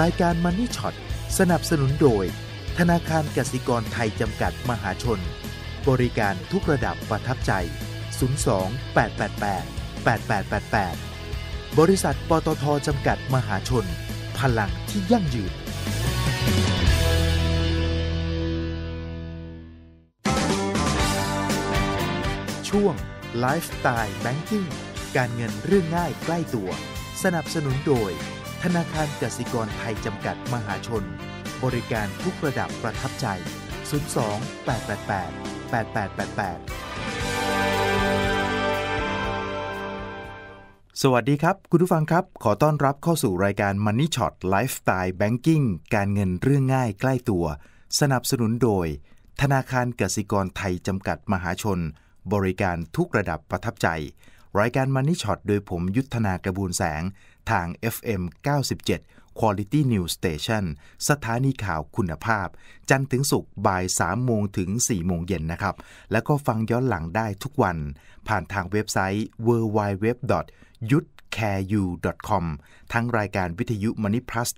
รายการมันนี่ช็อตสนับสนุนโดย ธนาคารกสิกรไทยจำกัดมหาชน บริการทุกระดับประทับใจ 02 888 8888บริษัทปตทจำกัดมหาชน พลังที่ยั่งยืนช่วงไลฟ์สไตล์แบงกิ้งการเงินเรื่องง่ายใกล้ตัว สนับสนุนโดยธนาคารกสิกรไทยจำกัดมหาชน บริการทุกระดับประทับใจ 02 888 8888 สวัสดีครับ คุณผู้ฟังครับ ขอต้อนรับเข้าสู่รายการ Money Shot Lifestyle Banking การเงินเรื่องง่ายใกล้ตัว สนับสนุนโดย ธนาคารกสิกรไทยจำกัดมหาชน บริการทุกระดับประทับใจ รายการ Money Shot โดยผมยุทธนากระบูนแสงทาง FM 97 Quality News Station สถานีข่าวคุณภาพ จันทร์ถึงศุกร์บ่าย 3 โมงถึง 4 โมงเย็นนะครับ แล้วก็ฟังย้อนหลังได้ทุกวัน ผ่านทางเว็บไซต์ www. y u t careu.com ทั้งรายการวิทยุมณ o พลั Plus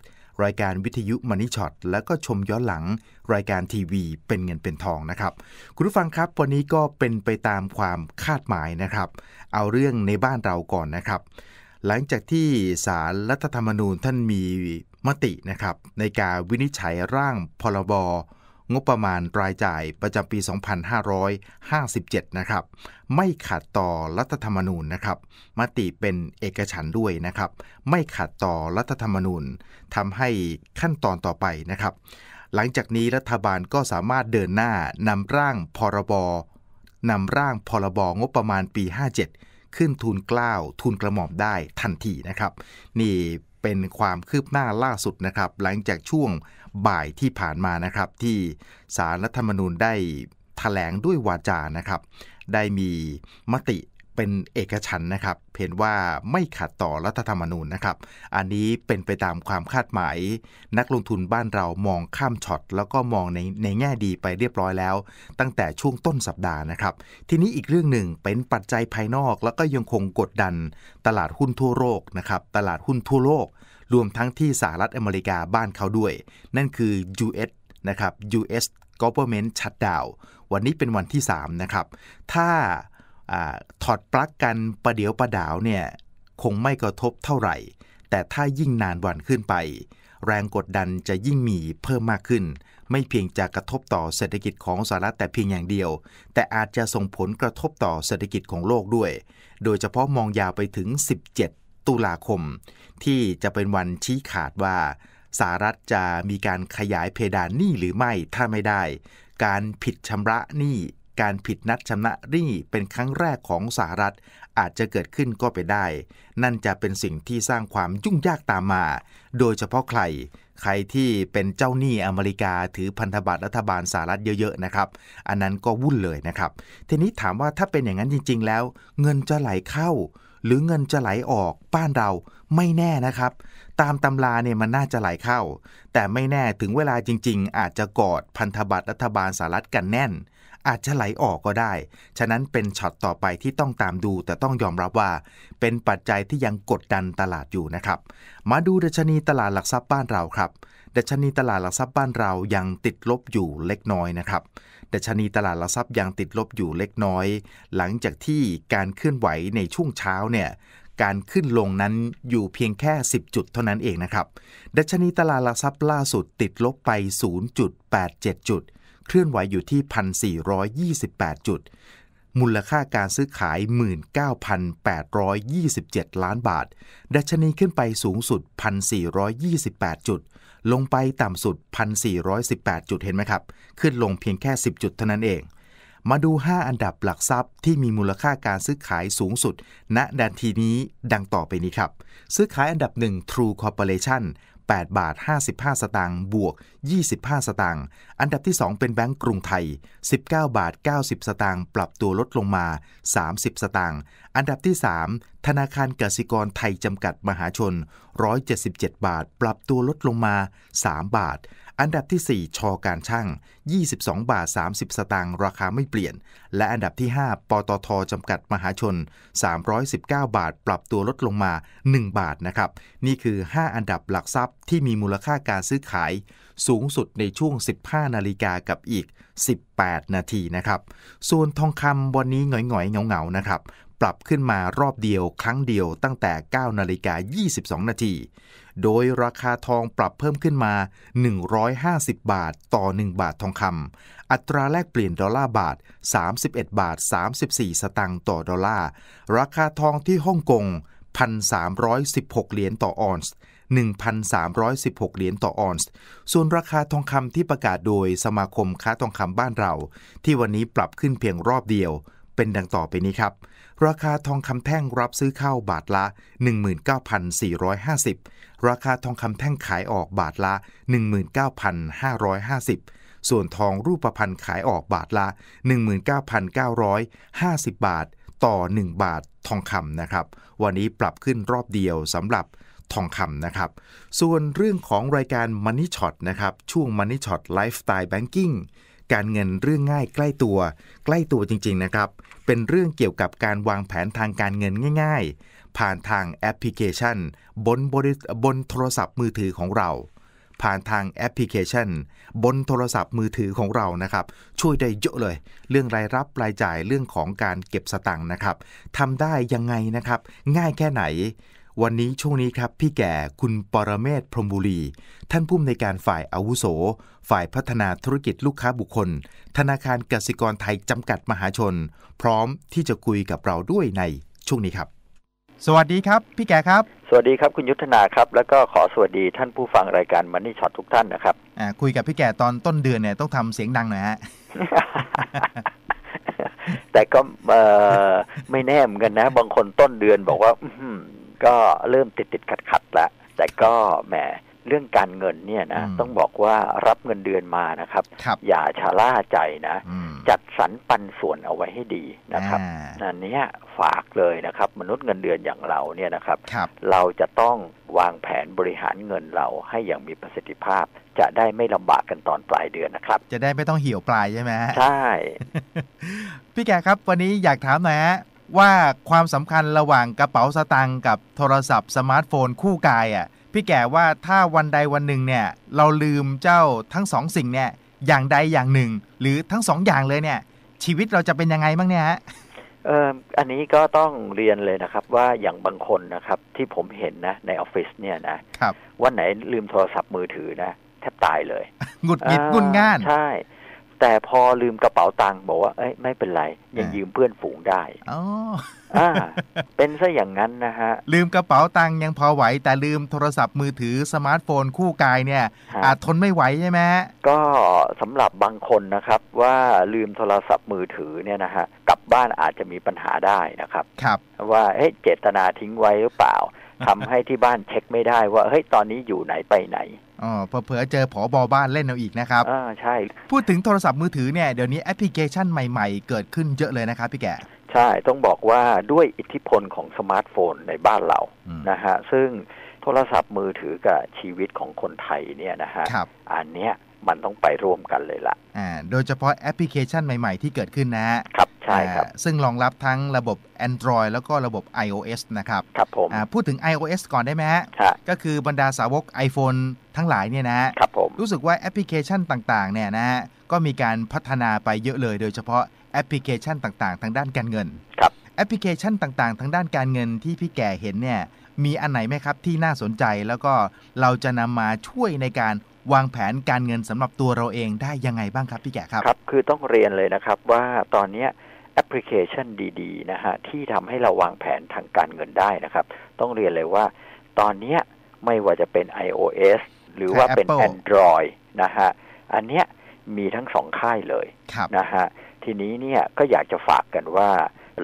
รายการวิทยุมันีช็อต แล้วก็ชมย้อนหลังรายการทีวีเป็นเงินเป็นทองนะครับ คุณผู้ฟังครับ วันนี้ก็เป็นไปตามความคาดหมายนะครับ เอาเรื่องในบ้านเราก่อนนะครับหลังจากที่สารรัฐธรรมนูญท่านมีมตินะครับในการวินิจฉัยร่าง พรบงบประมาณรายจ่ายประจำปี 2557 นะครับไม่ขัดต่อรัฐธรรมนูญนะครับมติเป็นเอกฉันด้วยนะครับไม่ขัดต่อรัฐธรรมนูญทำให้ขั้นตอนต่อไปนะครับหลังจากนี้รัฐบาลก็สามารถเดินหน้านำร่างพรบนำร่างพรบงบประมาณปี 57ขึ้นทุนกล้าว ทุนกระหม่อมได้ทันทีนะครับ นี่เป็นความคืบหน้าล่าสุดนะครับ หลังจากช่วงบ่ายที่ผ่านมานะครับ ที่สารรัฐธรรมนูญได้ถแถลงด้วยวาจานะครับ ได้มีมติเป็นเอกฉันนะครับเห็นว่าไม่ขัดต่อรัฐธรรมนูญนะครับ อันนี้เป็นไปตามความคาดหมาย นักลงทุนบ้านเรามองข้ามช็อตแล้วก็มองในในแง่ดีไปเรียบร้อยแล้ว ตั้งแต่ช่วงต้นสัปดาห์นะครับ ทีนี้อีกเรื่องหนึ่งเป็นปัจจัยภายนอกแล้วก็ยังคงกดดันตลาดหุ้นทั่วโลกนะครับตลาดหุ้นทั่วโลก รวมทั้งที่สหรัฐอเมริกาบ้านเขาด้วย นั่นคือ US นะครับ US government shutdown วันนี้เป็นวันที่3นะครับถ้าอถอดปลั๊กกันประเดี๋ยวประดาวเนี่ยคงไม่กระทบเท่าไหร่ แต่ถ้ายิ่งนานวันขึ้นไป แรงกดดันจะยิ่งมีเพิ่มมากขึ้น ไม่เพียงจะกระทบต่อเศรษฐกิจของสหรัฐ แต่เพียงอย่างเดียว แต่อาจจะส่งผลกระทบต่อเศรษฐกิจของโลกด้วย โดยเฉพาะมองยาวไปถึง 17 ตุลาคม ที่จะเป็นวันชี้ขาดว่าสหรัฐจะมีการขยายเพดานหนี้หรือไม่ถ้าไม่ได้ การผิดชำระหนี้การผิดนัดชำระหนี้เป็นครั้งแรกของสหรัฐอาจจะเกิดขึ้นก็ไปได้ นั่นจะเป็นสิ่งที่สร้างความยุ่งยากตามมา โดยเฉพาะใคร ใครที่เป็นเจ้าหนี้อเมริกาถือพันธบัตรรัฐบาลสหรัฐเยอะๆนะครับ อันนั้นก็วุ่นเลยนะครับ ทีนี้ถามว่าถ้าเป็นอย่างนั้นจริง ๆแล้ว เงินจะไหลเข้า หรือเงินจะไหลออกบ้านเราไม่แน่นะครับ ตามตำราเนี่ยมันน่าจะไหลเข้า แต่ไม่แน่ถึงเวลาจริง ๆ อาจจะกอดพันธบัตรรัฐบาลสหรัฐกันแน่นอาจจะไหลออกก็ได้ ฉะนั้นเป็นช็อตต่อไปที่ต้องตามดู แต่ต้องยอมรับว่า เป็นปัจจัยที่ยังกดดันตลาดอยู่นะครับ มาดูดัชนีตลาดหลักทรัพย์บ้านเราครับ ดัชนีตลาดหลักทรัพย์บ้านเรายังติดลบอยู่เล็กน้อยนะครับ ดัชนีตลาดหลักทรัพย์ยังติดลบอยู่เล็กน้อย หลังจากที่การเคลื่อนไหวในช่วงเช้าเนี่ยการขึ้นลงนั้นอยู่เพียงแค่ 10 จุดเท่านั้นเองนะครับ ดัชนีตลาดหลักทรัพย์ล่าสุดติดลบไป0.87จุดเคลื่อนไหวอยู่ที่ 1,428 จุด มูลค่าการซื้อขาย 19,827 ล้านบาท ดัชนีขึ้นไปสูงสุด 1,428 จุด ลงไปต่ำสุด 1,418 จุด เห็นไหมครับ ขึ้นลงเพียงแค่ 10 จุดเท่านั้นเอง มาดู 5 อันดับหลักทรัพย์ที่มีมูลค่าการซื้อขายสูงสุดณนาทีนี้ดังต่อไปนี้ครับ ซื้อขายอันดับ1 True Corporation 8บาท55 สตางค์ บวก 25 สตางค์ อันดับที่ 2 เป็นแบงก์กรุงไทย 19 บาท 90 สตางค์ ปรับตัวลดลงมา 30 สตางค์ อันดับที่ 3 ธนาคารกสิกรไทยจำกัดมหาชน 177 บาท ปรับตัวลดลงมา 3 บาท อันดับที่ 4ชอการช่าง 22 บาท 30 สตางค์ ราคาไม่เปลี่ยน และอันดับที่ 5ปตทจำกัดมหาชน 319 บาท ปรับตัวลดลงมา 1 บาท นะครับ นี่คือ 5 อันดับหลักทรัพย์ที่มีมูลค่าการซื้อขายสูงสุดในช่วง 15 นาฬิกากับอีก 18 นาทีนะครับส่วนทองคำวันนี้หงอยๆ เงา ๆ นะครับ ปรับขึ้นมารอบเดียวครั้งเดียวตั้งแต่ 9 นาฬิกา 22 นาที โดยราคาทองปรับเพิ่มขึ้นมา 150 บาทต่อ 1 บาททองคำ อัตราแลกเปลี่ยนดอลลาร์บาท 31 บาท 34 สตางค์ต่อดอลลาร์ ราคาทองที่ฮ่องกง 1,316 เหรียญต่อออนซ์1,316เหรียญต่อออนซ์ ส่วนราคาทองคำที่ประกาศโดยสมาคมค้าทองคำบ้านเรา ที่วันนี้ปรับขึ้นเพียงรอบเดียว เป็นดังต่อไปนี้ครับ ราคาทองคำแท่งรับซื้อเข้าบาทละ 19,450 ราคาทองคำแท่งขายออกบาทละ 19,550 ส่วนทองรูปพรรณขายออกบาทละ 19,950 บาท ต่อ 1 บาททองคำนะครับ วันนี้ปรับขึ้นรอบเดียวสำหรับทองคำนะครับ ส่วนเรื่องของรายการ Money Shot นะครับช่วง Money Shot Lifestyle Banking การเงินเรื่องง่ายใกล้ตัว ใกล้ตัวจริงๆนะครับเป็นเรื่องเกี่ยวกับการวางแผนทางการเงินง่าย ๆ ผ่านทางแอปพลิเคชันบนบนบนโทรศัพท์มือถือของเรา ผ่านทางแอปพลิเคชัน บนโทรศัพท์มือถือของเรานะครับ ช่วยได้เยอะเลย เรื่องรายรับรายจ่ายเรื่องของการเก็บสตังค์นะครับทำได้ยังไงนะครับง่ายแค่ไหนวันนี้ช่วงนี้ครับ พี่แก่คุณปรเมศพรมบุรี ท่านผูุ้่นในการฝ่ายอาวุโส ฝ่ายพัฒนาธุรกิจลูกค้าบุคคลธนาคารกสิกรไทยจำกัดมหาชน พร้อมที่จะคุยกับเราด้วยในช่วงนี้ครับ สวัสดีครับพี่แก่ครับ สวัสดีครับ คุณยุทธนาครับ แล้วก็ขอสวัสดี ท่านผู้ฟังรายการมันนี่ช็อตทุกท่านนะครับอ่าคุยกับพี่แก่ตอนต้นเดือนเนี่ยต้องทำเสียงดังหน่อยฮะแต่ก็ไม่แน่เหมือนกันนะบางคนต้นเดือนบอกว่าก็เริ่มติดติดขัดขัดละแต่ก็แหมเรื่องการเงินเนี่ยนะ ต้องบอกว่ารับเงินเดือนมานะครับรบอย่าชะล่าใจนะ จัดสรรปันส่วนเอาไว้ให้ดีนะครับ อันนี้ฝากเลยนะครับ มนุษย์เงินเดือนอย่างเราเนี่ยนะครับรบเราจะต้องวางแผนบริหารเงินเราให้อย่างมีประสิทธิภาพ จะได้ไม่ลำบากกันตอนปลายเดือนนะครับ จะได้ไม่ต้องเหี่ยวปลายใช่ไหมใช่พี่แกครับวันนี้อยากถามหน่อยฮะว่าความสำคัญระหว่างกระเป๋าสตางค์กับโทรศัพท์สมาร์ทโฟนคู่กายอะ่ะพี่แก่ว่าถ้าวันใดวันหนึ่งเนี่ย เราลืมเจ้าทั้งสองสิ่งเนี่ยอย่างใดอย่างหนึ่ง หรือทั้งสองอย่างเลยเนี่ยชีวิตเราจะเป็นยังไงบ้างเนี่ยฮะเอออันนี้ก็ต้องเรียนเลยนะครับว่าอย่างบางคนนะครับที่ผมเห็นนะในออฟฟิศเนี่ยนะครับวันไหนลืมโทรศัพท์มือถือนะแทบตายเลยหงุดหงิดงุนง่านใช่แต่พอลืมกระเป๋าตังค์บอกว่าเอ้ยไม่เป็นไร ยังยืมเพื่อนฝูงได้อ๋ออ่าเป็นซะอย่างนั้นนะฮะ ลืมกระเป๋าตังค์ยังพอไหวแต่ลืมโทรศัพท์มือถือสมาร์ทโฟนคู่กายเนี่ยอาจทนไม่ไหวใช่ไหมก็สำหรับบางคนนะครับ ว่าลืมโทรศัพท์มือถือเนี่ยนะฮะกลับบ้านอาจจะมีปัญหาได้นะครับครับว่าเฮ้ยเจตนาทิ้งไว้หรือเปล่าทำให้ที่บ้านเช็คไม่ได้ว่าเฮ้ย ตอนนี้อยู่ไหนไปไหน อ๋อเผ่อเจอผอบอบ้านเล่นเอาอีกนะครับ อ่าใช่ พูดถึงโทรศัพท์มือถือเนี่ยเดี๋ยวนี้แอปพลิเคชันใหม่ๆ เกิดขึ้นเยอะเลยนะครับพี่แกใช่ต้องบอกว่าด้วยอิทธิพลของสมาร์ทโฟนในบ้านเรานะฮะซึ่งโทรศัพท์มือถือกับชีวิตของคนไทยเนี่ยนะฮะ อันเนี้ยมันต้องไปร่วมกันเลยละ่ะ โดยเฉพาะแอปพลิเคชันใหม่ๆที่เกิดขึ้นนะครับ ใช่ครับ ซึ่งรองรับทั้งระบบ Android แล้วก็ระบบ iOS นะครับครับผมพูดถึง iOS ก่อนได้ไหมฮะก็คือบรรดาสาวก iPhone ทั้งหลายเนี่ยนะครับผมรู้สึกว่าแอปพลิเคชันต่าง ๆ เนี่ยนะฮะก็มีการพัฒนาไปเยอะเลยโดยเฉพาะแอปพลิเคชันต่างๆ ทางด้านการเงินครับแอปพลิเคชันต่างๆ ทางด้านการเงินที่พี่แก่เห็นเนี่ยมีอันไหนไหมครับที่น่าสนใจแล้วก็เราจะนำมาช่วยในการวางแผนการเงินสำหรับตัวเราเองได้ยังไงบ้างครับพี่แกครับครับ คือต้องเรียนเลยนะครับ ว่าตอนนี้แอปพลิเคชันดีๆนะฮะที่ทำให้เราวางแผนทางการเงินได้นะครับต้องเรียนเลยว่า ตอนนี้ไม่ว่าจะเป็น iOS หรือว่าเป็น Android นะฮะ อันเนี้ยมีทั้งสองค่ายเลยนะฮะทีนี้เนี่ยก็อยากจะฝากกันว่า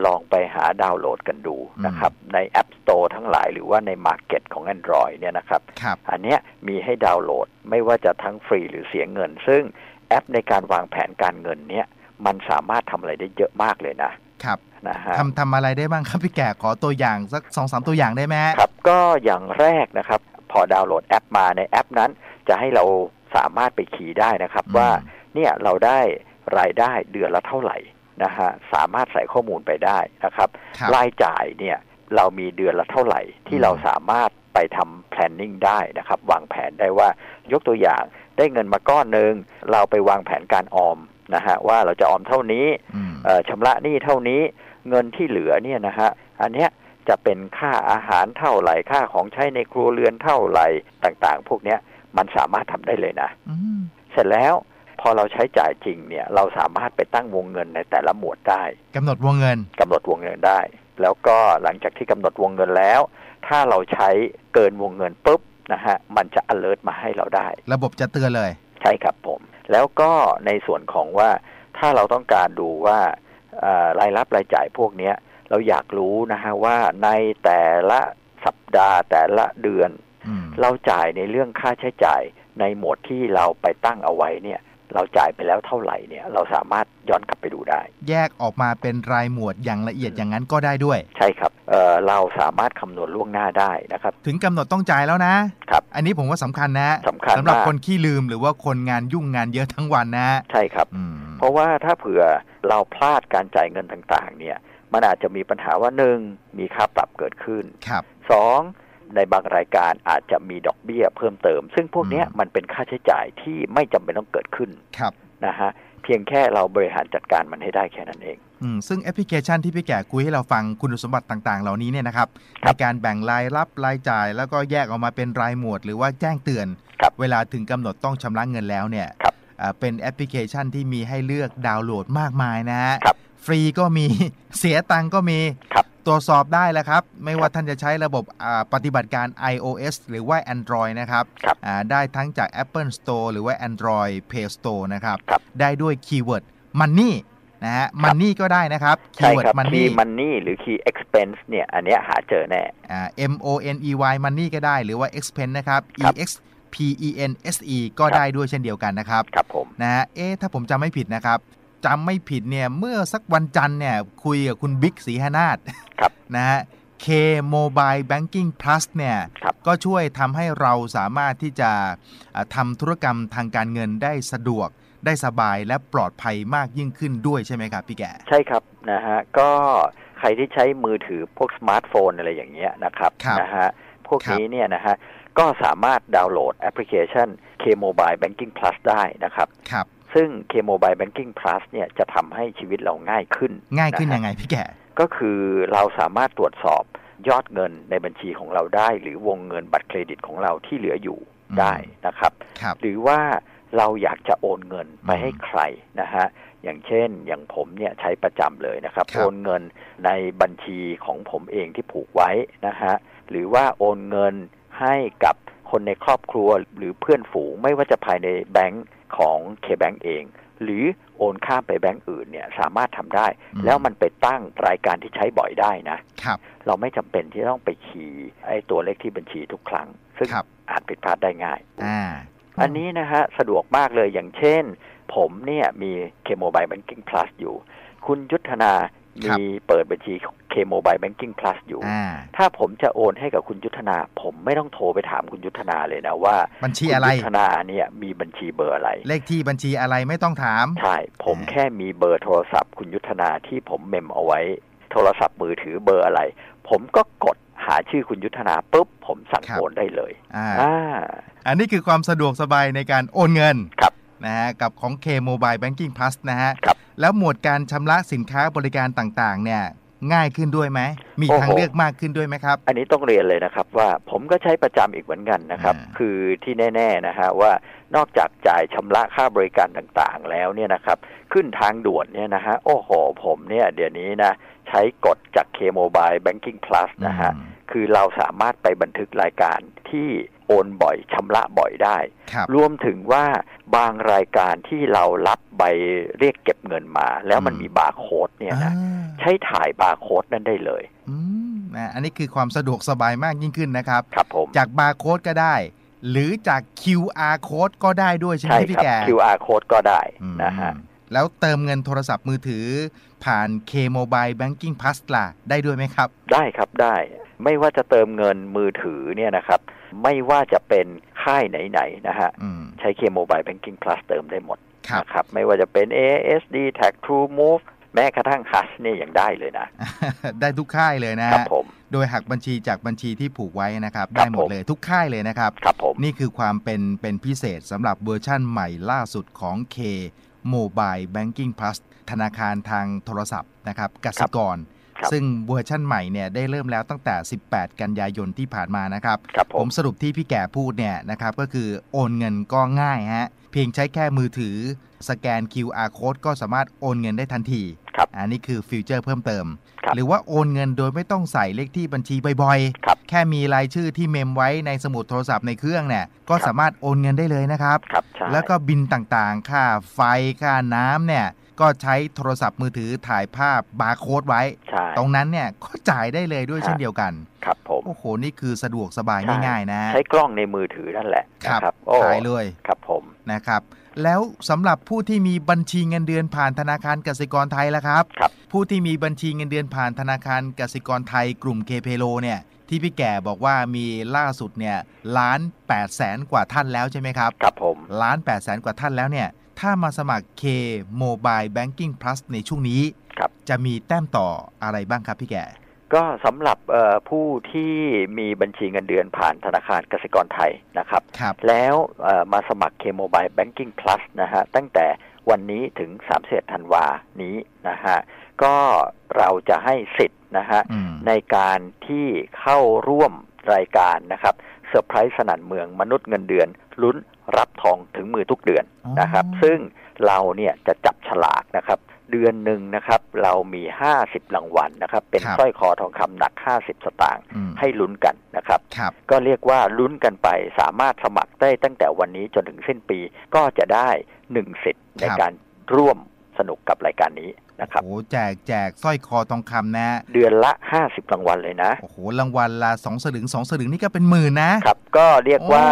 ลองไปหาดาวน์โหลดกันดูนะครับ ใน App Store ทั้งหลายหรือว่าใน Market ของ Android เนี่ยนะครับรบอันนี้มีให้ดาวน์โหลด ไม่ว่าจะทั้งฟรีหรือเสียเงิน ซึ่งแอปในการวางแผนการเงินเนี่ยมันสามารถทำอะไรได้เยอะมากเลยนะครับนะฮะทำทำอะไรได้บ้างครับพี่แก่ขอตัวอย่างสักสองสามตัวอย่างได้ไหมครับก็อย่างแรกนะครับ พอดาวน์โหลดแอปมาในแอปนั้น จะให้เราสามารถไปขีได้นะครับว่าเนี่ยเราได้รายได้เดือนละเท่าไหร่นะฮะสามารถใส่ข้อมูลไปได้นะครับรายจ่ายเนี่ยเรามีเดือนละเท่าไหร่ที่เราสามารถไปทำ planning ได้นะครับวางแผนได้ว่ายกตัวอย่าง ได้เงินมาก้อนหนึ่งเราไปวางแผนการออมนะฮะว่าเราจะออมเท่านี้ชำระหนี้เท่านี้เงินที่เหลือเนี่ยนะฮะอันเนี้ยจะเป็นค่าอาหารเท่าไหร่ค่าของใช้ในครัวเรือนเท่าไหร่ต่างๆ พวกเนี้ยมันสามารถทำได้เลยนะเสร็จแล้วพอเราใช้จ่ายจริงเนี่ยเราสามารถไปตั้งวงเงินในแต่ละหมวดได้กำหนดวงเงิน กำหนดวงเงินได้ แล้วก็หลังจากที่กำหนดวงเงินแล้ว ถ้าเราใช้เกินวงเงินปุ๊บนะฮะมันจะ alert มาให้เราได้ ระบบจะเตือนเลย ใช่ครับผม แล้วก็ในส่วนของว่าถ้าเราต้องการดูว่ารายรับรายจ่ายพวกนี้เราอยากรู้นะฮะว่าในแต่ละสัปดาห์แต่ละเดือน เราจ่ายในเรื่องค่าใช้จ่ายในหมวดที่เราไปตั้งเอาไว้เนี่ยเราจ่ายไปแล้วเท่าไหร่เนี่ยเราสามารถย้อนกลับไปดูได้ แยกออกมาเป็นรายหมวดอย่างละเอียดอย่างนั้นก็ได้ด้วย ใช่ครับเเราสามารถคำนวณล่วงหน้าได้นะครับถึงกำหนดต้องจ่ายแล้วนะครับอันนี้ผมว่าสำคัญนะสำคัญสำหรับคนขี้ลืมหรือว่าคนงานยุ่งงานเยอะทั้งวันนะ ใช่ครับ เพราะว่าถ้าเผื่อเราพลาดการจ่ายเงินต่างๆเนี่ยมันอาจจะมีปัญหาว่าหนึ่งมีค่าปรับเกิดขึ้นครับสองในบางรายการอาจจะมีดอก เบี้ยเพิ่มเติม ซึ่งพวกนี้มันเป็นค่าใช้จ่ายที่ไม่จำเป็นต้องเกิดขึ้นนะฮะเพียงแค่เราบริหารจัดการมันให้ได้แค่นั้นเองอืมซึ่งแอปพลิเคชันที่พี่แก่คุยให้เราฟังคุณสมบัติต่างๆ เหล่านี้เนี่ยนะครับ ในการแบ่งรายรับรายจ่าย แล้วก็แยกออกมาเป็นรายหมวด หรือว่าแจ้งเตือน เวลาถึงกำหนดต้องชำระเงินแล้วเนี่ยเป็นแอปพลิเคชันที่มีให้เลือกดาวน์โหลดมากมายนะฮะฟรีก็มีเสียตังก็มีตรวจสอบได้แล้วครับไม่ว่าท่านจะใช้ระบบปฏิบัติการ iOS หรือว่า Android นะครับรบได้ทั้งจาก Apple Store หรือว่า Android Play Store นะครับรบได้ด้วยคีย์เวิร์ดมันนี่นะฮะมันนี่ก็ได้นะครับคีย์เวิร์ดมันนี่มันนี่หรือคีย์ expense เนี่ยอันเนี้ยหาเจอแน่อ่า M O N E Y มันนี่ก็ได้หรือว่า expense นะครับ E X P E N S E ก็ได้ด้วยเช่นเดียวกันนะครับ ครับผมนะฮะเอ๊ะถ้าผมจำไม่ผิดนะครับจำไม่ผิดเนี่ย เมื่อสักวันจันทร์เนี่ยคุยกับคุณบิ๊กศรีหนาฏนะฮะ K Mobile Banking Plus เนี่ยก็ช่วยทำให้เราสามารถที่จะทำธุรกรรมทางการเงินได้สะดวกได้สบายและปลอดภัยมากยิ่งขึ้นด้วยใช่ไหมครับ พี่แกใช่ครับนะฮะก็ใครที่ใช้มือถือพวกสมาร์ทโฟนอะไรอย่างเงี้ยนะครับรบนะฮะพวกนี้เนี่ยนะฮะก็สามารถดาวน์โหลดแอปพลิเคชัน K Mobile Banking Plus ได้นะครับรบซึ่งเคมบายแบงกิ้งพลัสเนี่ยจะทำให้ชีวิตเราง่ายขึ้นง่ายขึ้นยังไงพี่แกก็คือเราสามารถตรวจสอบยอดเงินในบัญชีของเราได้ หรือวงเงินบัตรเครดิตของเราที่เหลืออยู่ได้นะครับรบหรือว่าเราอยากจะโอนเงินไปให้ใครนะฮะอย่างเช่นอย่างผมเนี่ยใช้ประจำเลยนะครับรบโอนเงินในบัญชีของผมเองที่ผูกไว้นะฮะหรือว่าโอนเงินให้กับคนในครอบครัวหรือเพื่อนฝูงไม่ว่าจะภายในแบงก์ของเคแบงเอง หรือโอนข้ามไปแบงก์อื่นเนี่ย สามารถทำได้ แล้วมันไปตั้ง รายการที่ใช้บ่อยได้นะ ครับ เราไม่จำเป็นที่ต้องไปขีไอ้ตัวเลขที่บัญชีทุกครั้ง ซึ่งอาจผิดพลาดได้ง่ายออันนี้นะฮะ สะดวกมากเลยอย่างเช่น ผมเนี่ย มีเคโมบายแบงกิ้งพลัสอยู่ คุณยุทธนามีเปิดบัญชีเคมบายแบงกิ้งพลัสอยู่ ถ้าผมจะโอนให้กับคุณยุทธนา ผมไม่ต้องโทรไปถามคุณยุทธนาเลยนะว่าบัญชีอะไรยุทธนาเนี่ยมีบัญชีเบอร์อะไร เลขที่บัญชีอะไรไม่ต้องถาม ใช่ ผมแค่มีเบอร์โทรศัพท์คุณยุทธนา ที่ผมเมมเอาไว้ โทรศัพท์มือถือเบอร์อะไร ผมก็กดหาชื่อคุณยุทธนาปุ๊บผมสั่งโอนได้เลย อ่าอันนี้คือความสะดวกสบายในการโอนเงินครับนะฮะกับของเคโมบายแบงกิ้งพลัสนะฮะครับแล้วหมวดการชำระสินค้าบริการต่างๆเนี่ยง่ายขึ้นด้วยไหม มีทางเลือกมากขึ้นด้วยไหมครับ อันนี้ต้องเรียนเลยนะครับว่าผมก็ใช้ประจำอีกเหมือนกันนะครับ คือที่แน่ๆนะฮะว่านอกจากจ่ายชำระค่าบริการต่างๆแล้วเนี่ยนะครับขึ้นทางด่วนเนี่ยนะฮะโอ้โหผมเนี่ยเดี๋ยวนี้นะ ใช้กดจากเคมบายแบงกิ้งพลัสนะฮะคือเราสามารถไปบันทึกรายการที่โอนบ่อยชำระบ่อยได้รรวมถึงว่าบางรายการที่เรารับใบเรียกเก็บเงินมาแล้วมันมีบาร์โค้ดเนี่ยนะใช้ถ่ายบาร์โค้ดนั่นได้เลย อันนี้คือความสะดวกสบายมากยิ่งขึ้นนะครับครับผมจากบาร์โค้ดก็ได้ หรือจาก QR โค้ดก็ได้ด้วยใช่ไหมพี่แก QR โค้ดก็ได้นะฮะแล้วเติมเงินโทรศัพท์มือถือ ผ่าน K Mobile Banking Plus ล่ะได้ด้วยไหมครับได้ครับได้ ไม่ว่าจะเติมเงินมือถือเนี่ยนะครับไม่ว่าจะเป็นค่ายไหนๆนะฮะใช้เคมโมบายแบงกิ้งพลัสเติมได้หมดนะครับไม่ว่าจะเป็น ASD Tag True Move แม้กระทั่งฮัสเนี่ยยังได้เลยนะ ได้ทุกค่ายเลยนะครับผมโดยหักบัญชีจากบัญชีที่ผูกไว้นะครับ ได้หมดเลยทุกค่ายเลยนะครับครับผมนี่คือความเป็นเป็นพิเศษสำหรับเวอร์ชั่นใหม่ล่าสุดของ K Mobile Banking Plus ธนาคารทางโทรศัพท์นะครับกสิกร ซึ่งเวอร์ชั่นใหม่เนี่ยได้เริ่มแล้วตั้งแต่ 18 กันยายนที่ผ่านมานะครับรบผมสรุปที่พี่แก่พูดเนี่ยนะครับก็คือโอนเงินก็ง่ายฮะเพียงใช้แค่มือถือสแกน QR code ก็สามารถโอนเงินได้ทันทีครับอันนี้คือฟิวเจอร์เพิ่มเติม หรือว่าโอนเงินโดยไม่ต้องใส่เลขที่บัญชีบ่อยๆ แค่มีรายชื่อที่เมมไว้ในสมุดโทรศัพท์ในเครื่องเนี่ย ก็สามารถโอนเงินได้เลยนะครับครับ แล้วก็บินต่างๆ ค่าไฟค่าน้ำเนี่ย ก็ใช้โทรศัพท์มือถือถ่ายภาพบาร์โค้ดไว้ ตรงนั้นเนี่ยก็จ่ายได้เลยด้วยเช่นเดียวกัน ครับผม โอ้โห นี่คือสะดวกสบายง่ายๆ นะ ใช้กล้องในมือถือนั่นแหละครับถ่ายเลยครับผนะครับแล้วสำหรับผู้ที่มีบัญชีเงินเดือนผ่านธนาคารกสิกรไทยแล้วครับรบผู้ที่มีบัญชีเงินเดือนผ่านธนาคารกสิกรไทย กลุ่มเคเพโลเนี่ยที่พี่แก่บอกว่ามีล่าสุดเนี่ยล้านแปดแสนกว่าท่านแล้วใช่ไหมครับครับผมล้านแปดแสนกว่าท่านแล้วเนี่ยถ้ามาสมัครเคโมบายแบงกิ้งพลัสในช่วงนี้จะมีแต้มต่ออะไรบ้างครับพี่แก่ก็สำหรับผู้ที่มีบัญชีเงินเดือนผ่านธนาคารกสิกรไทยนะครับรบแล้วมาสมัครเคมบายแบงกิ้งพลัสนะฮะตั้งแต่วันนี้ถึง3ามเสธันวานี้นะฮะก็เราจะให้สิทธิ์นะฮะในการที่เข้าร่วมรายการนะครับเซอร์ไพรส์สนันเมืองมนุษย์เงินเดือนลุ้นรับทองถึงมือทุกเดือนนะครับ ซึ่งเราเนี่ยจะจับฉลากนะครับเดือนหนึ่งนะครับ เรามีห้าสิบรางวัลนะครับเป็นสร้อยคอทองคำหนักห้าสิบสตางค์ให้ลุ้นกันนะครับรบก็เรียกว่าลุ้นกันไปสามารถสมัครได้ตั้งแต่วันนี้จนถึงสิ้นปีก็จะได้หนึ่งสิทธิ์ในการร่วมสนุกกับรายการนี้นะครับโอ้แจกแจกสร้อยคอทองคำนะเดือนละห้าสิบรางวัลเลยนะโอ้โหรางวัลละสองสลึงสองสลึงนี่ก็เป็นหมื่นนะครับก็เรียกว่า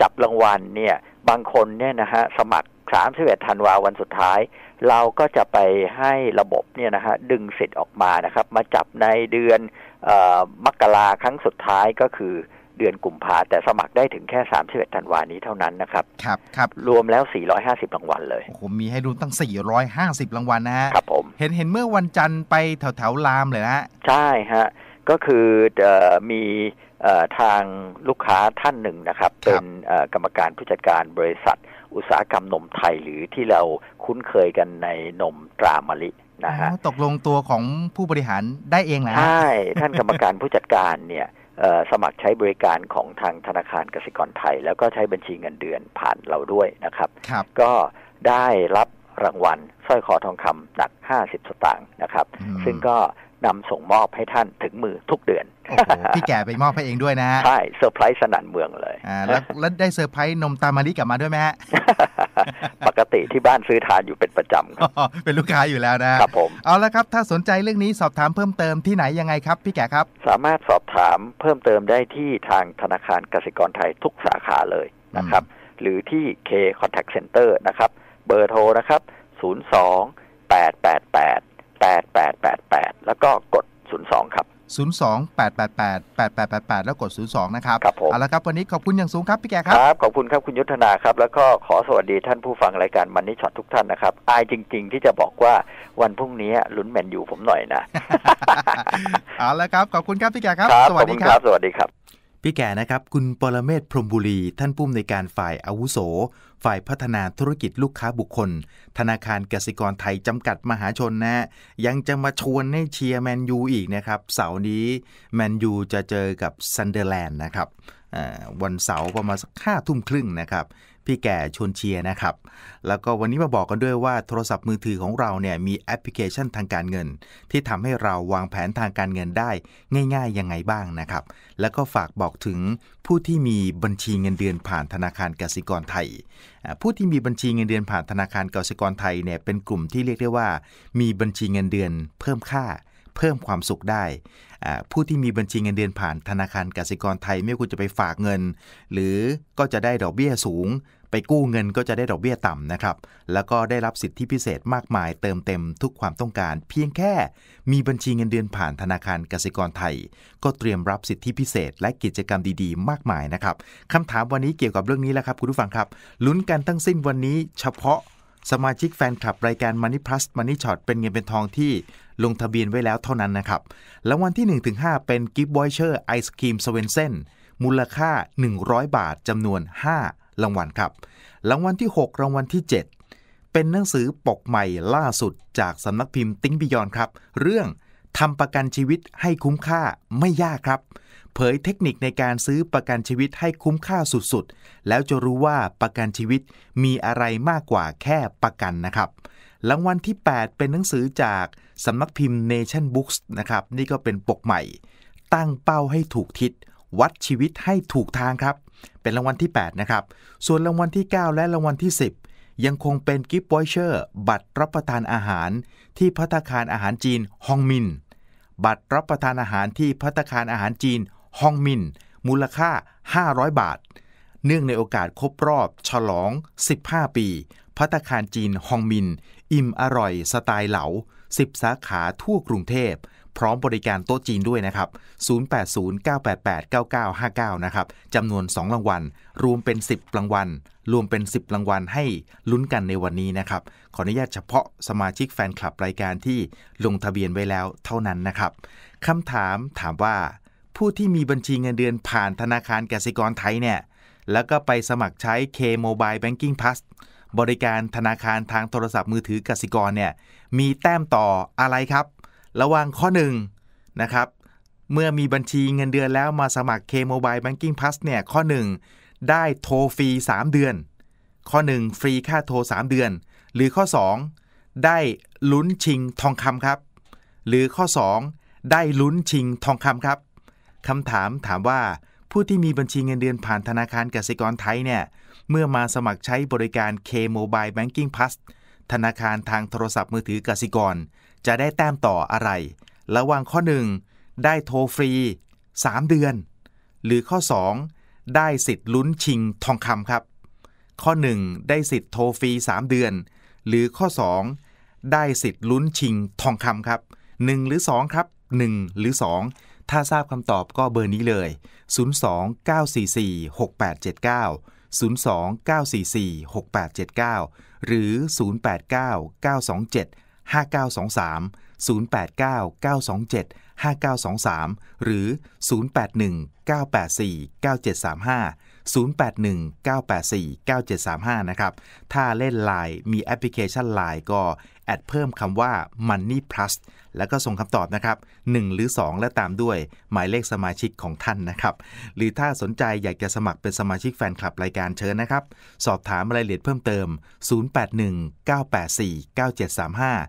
จับรางวัลเนี่ยบางคนเนี่ยนะฮะสมัครสามสิบเอ็ดธันวาวันสุดท้ายเราก็จะไปให้ระบบเนี่ยนะฮะดึงสิทธิ์ออกมานะครับมาจับในเดือนอมกราครั้งสุดท้ายก็คือเดือนกุมภาแต่สมัครได้ถึงแค่ 31ธันวานี้เท่านั้นนะครับครับครับรวมแล้ว 450 รางวัลเลยผมมีให้ดูตั้ง 450 รางวัลนะฮะครับผมเห็นเห็นเมื่อวันจันทร์ไปแถวแถวลามเลยนะใช่ฮะ ก็คือมีทางลูกค้าท่านหนึ่งนะครับ เป็นกรรมการผู้จัดการบริษัทอุตสาหกรรมนมไทยหรือที่เราคุ้นเคยกันในนมตรามะลินะฮะตกลงตัวของผู้บริหารได้เองนะใช่ ท่านกรรมการผู้จัดการเนี่ยสมัครใช้บริการของทางธนาคารกสิกรไทย แล้วก็ใช้บัญชีเงินเดือนผ่านเราด้วยนะครับรบก็ได้รับรางวัลสร้อยคอทองคำหนัก 50 สตางค์นะครับ ซึ่งก็นำส่งมอบให้ท่านถึงมือทุกเดือนโอ้โหพี่แก่ไปมอบให้เองด้วยนะใช่เซอร์ไพรส์สนั่นเมืองเลยอ่าแล้วแล้วได้เซอร์ไพรส์นมตามาลิกลับมาด้วยไหมฮะปกติที่บ้านซื้อทานอยู่เป็นประจำครับอ๋อเป็นลูกค้าอยู่แล้วนะครับผมเอาละครับถ้าสนใจเรื่องนี้สอบถามเพิ่มเติมที่ไหนยังไงครับพี่แก่ครับสามารถสอบถามเพิ่มเติมได้ที่ทางธนาคารกสิกรไทยทุกสาขาเลยนะครับ หรือที่ K Contact Center นะครับเบอร์โทรนะครับ 02 888 8888 แล้วก็กด 02 ครับ 02-888-8888แล้วกด02นะครับครับผมเอาละครับวันนี้ขอบคุณอย่างสูงครับพี่แกครับครับขอบคุณครับคุณยุทธนาครับแล้วก็ขอสวัสดีท่านผู้ฟังรายการมันนี่ช็อตทุกท่านนะครับอายจริงๆที่จะบอกว่าวันพรุ่งนี้ลุ้นแมนยูผมหน่อยนะเอาละครับขอบคุณครับพี่แกครับรบสวัสดีครับสวัสดีครับพี่แก่นะครับ คุณปรเมศพรมบุรี ท่านผู้อำนวยการฝ่ายอาวุโส ฝ่ายพัฒนาธุรกิจลูกค้าบุคคล ธนาคารกสิกรไทยจำกัดมหาชนนะยังจะมาชวนให้เชียร์แมนยูอีกนะครับ เสาร์นี้แมนยูจะเจอกับซันเดอร์แลนด์นะครับวันเสาร์ประมาณสักห้าทุ่มครึ่งนะครับพี่แก่ชวนเชียร์นะครับ แล้วก็วันนี้มาบอกกันด้วยว่าโทรศัพท์มือถือของเราเนี่ยมีแอปพลิเคชันทางการเงิน ที่ทำให้เราวางแผนทางการเงินได้ง่ายๆยังไงบ้างนะครับ แล้วก็ฝากบอกถึงผู้ที่มีบัญชีเงินเดือนผ่านธนาคารกสิกรไทยผู้ที่มีบัญชีเงินเดือนผ่านธนาคารกสิกรไทยเนี่ยเป็นกลุ่มที่เรียกได้ว่า มีบัญชีเงินเดือนเพิ่มค่าเพิ่มความสุขได้ผู้ที่มีบัญชีเงินเดือนผ่านธนาคารกสิกรไทยไม่ว่าคุณจะไปฝากเงิน หรือก็จะได้ดอกเบี้ยสูง ไปกู้เงินก็จะได้ดอกเบี้ยต่ำนะครับแล้วก็ได้รับสิทธิพิเศษมากมาย เติมเต็มทุกความต้องการ เพียงแค่มีบัญชีเงินเดือนผ่านธนาคารกสิกรไทย ก็เตรียมรับสิทธิพิเศษและกิจกรรมดีๆ มากมายนะครับคำถามวันนี้เกี่ยวกับเรื่องนี้แหละครับ คุณผู้ฟังครับลุ้นกันทั้งสิ้นวันนี้เฉพาะสมาชิกแฟนคลับรายการ Money Plus Money Shot เป็นเงินเป็นทองที่ลงทะเบียนไว้แล้วเท่านั้นนะครับ รางวัลที่ 1-5 เป็นกิฟต์วอยเชอร์ไอศครีมสเวนเซนมูลค่า 100 บาทจำนวน 5 รางวัลครับ รางวัลที่ 6 รางวัลที่ 7 เป็นหนังสือปกใหม่ล่าสุดจากสำนักพิมพ์ติ้งบิยอนครับ เรื่องทำประกันชีวิตให้คุ้มค่าไม่ยากครับเผยเทคนิคในการซื้อประกันชีวิตให้คุ้มค่าสุดๆ แล้วจะรู้ว่าประกันชีวิตมีอะไรมากกว่าแค่ประกันนะครับ รางวัลที่ 8 เป็นหนังสือจากสำนักพิมพ์ Nation Books นะครับ นี่ก็เป็นปกใหม่ ตั้งเป้าให้ถูกทิศ วัดชีวิตให้ถูกทางครับ เป็นรางวัลที่8นะครับ ส่วนรางวัลที่ 9 และรางวัลที่ 10 ยังคงเป็นกิฟต์บอยเชอร์บัตรรับประทานอาหารที่พัตคารอาหารจีนฮองมิน บัตรรับประทานอาหารที่พัตคารอาหารจีนฮองมิน มูลค่า 500 บาท เนื่องในโอกาสครบรอบฉลอง 15 ปี พัตคารจีนฮองมิน อิ่มอร่อย สไตล์เหลา10 สาขาทั่วกรุงเทพ พร้อมบริการโต๊ะจีนด้วยนะครับ0809889959นะครับจำนวน2รางวัลรวมเป็น 10รางวัลรวมเป็น 10รางวัลให้ลุ้นกันในวันนี้นะครับขออนุญาตเฉพาะสมาชิกแฟนคลับรายการที่ลงทะเบียนไว้แล้วเท่านั้นนะครับคำถามถามว่าผู้ที่มีบัญชีเงินเดือนผ่านธนาคารกสิกรไทยเนี่ย แล้วก็ไปสมัครใช้ K Mobile Banking Plus บริการธนาคารทางโทรศัพท์มือถือกสิกรเนี่ย มีแต้มต่ออะไรครับ ระวังข้อ1นนะครับ เมื่อมีบัญชีเงินเดือนแล้วมาสมัคร K Mobile Banking Plus เนี่ย ข้อ 1 ได้โทรฟรี 3 เดือน ข้อ 1 ฟรีค่าโทร 3 เดือน หรือข้อ 2 ได้ลุ้นชิงทองคำครับ หรือข้อ 2 ได้ลุ้นชิงทองคำครับคำถามถามว่าผู้ที่มีบัญชีเงินเดือนผ่านธนาคารกสิกรไทยเนี่ยเมื่อมาสมัครใช้บริการ K Mobile Banking Plus ธนาคารทางโทรศัพท์มือถือกสิกร จะได้แต้มต่ออะไร ระหว่างข้อ 1 ได้โทรฟรี 3 เดือน หรือข้อ 2 ได้สิทธิ์ลุ้นชิงทองคำครับ ข้อ 1 ได้สิทธิ์โทรฟรี 3 เดือน หรือข้อ 2 ได้สิทธิ์ลุ้นชิงทองคำครับ 1 หรือ 2 ครับ 1 หรือ 2ถ้าทราบคำตอบก็เบอร์นี้เลย 029446879 029446879 หรือ 089 927 5923 089 927 5923 หรือ 081 984 9735 0819849735 นะครับถ้าเล่น l ล n e มีแอปพลิเคชัน l ล n e ก็ แอดเพิ่มคำว่า Money Plus แล้วก็ส่งคำตอบนะครับ1 หรือ 2 และตามด้วยหมายเลขสมาชิกของท่านนะครับหรือถ้าสนใจอยากจะสมัครเป็นสมาชิกแฟนคลับรายการเชิญนะครับสอบถามรายละเอียดเพิ่มเติม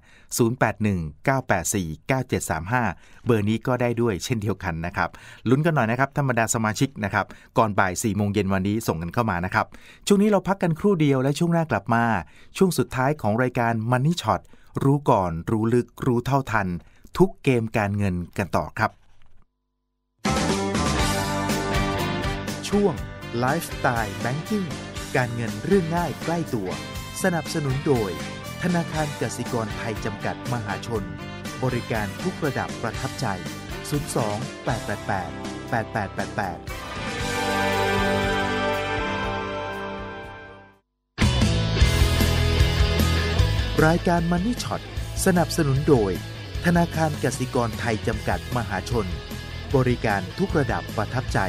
0819849735 0819849735 เบอร์นี้ก็ได้ด้วยเช่นเดียวกันนะครับลุ้นกันหน่อยนะครับธรรมดาสมาชิกนะครับก่อนบ่าย4โมงเย็นนวันนี้ส่งกันเข้ามานะครับ ช่วงนี้เราพักกันครู่เดียวและช่วงหน้ากลับมา ช่วงสุดท้ายของรายการมันนี่ช็อตรู้ก่อนรู้ลึกรู้เท่าทัน ทุกเกมการเงินกันต่อครับ ช่วงไลฟ์สไตล์แบงกิ้งการเงินเรื่องง่ายใกล้ตัว สนับสนุนโดย ธนาคารกสิกรไทยจำกัดมหาชน บริการทุกระดับประทับใจ 02 888 8888รายการมันนี่ช็อต สนับสนุนโดย ธนาคารกสิกรไทยจำกัดมหาชน บริการทุกระดับประทับใจ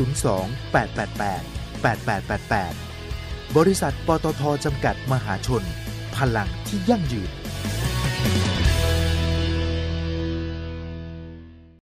02 888 8888บริษัทปตทจำกัดมหาชน พลังที่ยั่งยืน